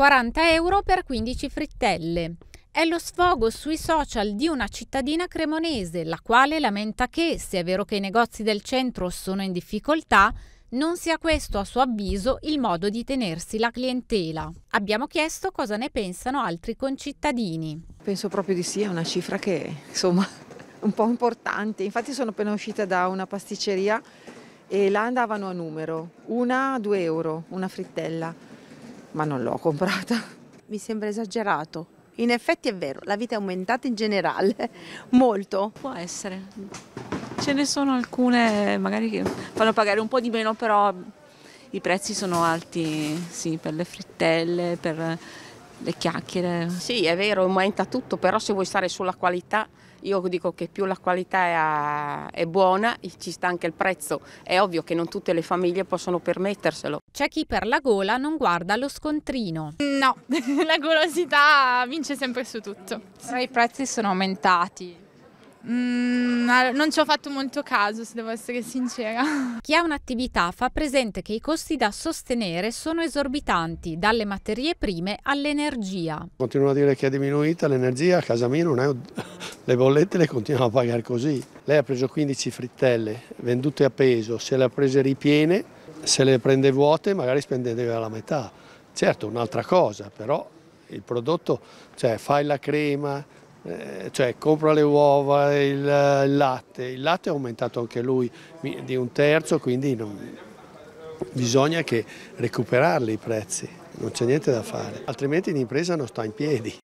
40 euro per 15 frittelle. È lo sfogo sui social di una cittadina cremonese, la quale lamenta che, se è vero che i negozi del centro sono in difficoltà, non sia questo a suo avviso il modo di tenersi la clientela. Abbiamo chiesto cosa ne pensano altri concittadini. Penso proprio di sì, è una cifra che insomma un po' importante. Infatti sono appena uscita da una pasticceria e là andavano a numero, una a 2 euro, una frittella ma non l'ho comprata. Mi sembra esagerato. In effetti è vero, la vita è aumentata in generale, molto. Può essere. Ce ne sono alcune magari che fanno pagare un po' di meno, però i prezzi sono alti, sì, per le frittelle, per le chiacchiere. Sì, è vero, aumenta tutto, però se vuoi stare sulla qualità, io dico che più la qualità è, buona, ci sta anche il prezzo. È ovvio che non tutte le famiglie possono permetterselo, c'è chi per la gola non guarda lo scontrino. No, la golosità vince sempre su tutto. Però i prezzi sono aumentati. Mm, non ci ho fatto molto caso, se devo essere sincera. Chi ha un'attività fa presente che i costi da sostenere sono esorbitanti, dalle materie prime all'energia. Continuo a dire che è diminuita l'energia, a casa mia è... le bollette le continuiamo a pagare così. Lei ha preso 15 frittelle vendute a peso, se le ha prese ripiene se le prende vuote magari spendetevela la metà. Certo, un'altra cosa, però il prodotto, cioè fai la crema, eh, cioè compra le uova, il, il, latte, il latte è aumentato anche lui di un terzo, quindi non, bisogna che recuperarli i prezzi, non c'è niente da fare, altrimenti l'impresa non sta in piedi.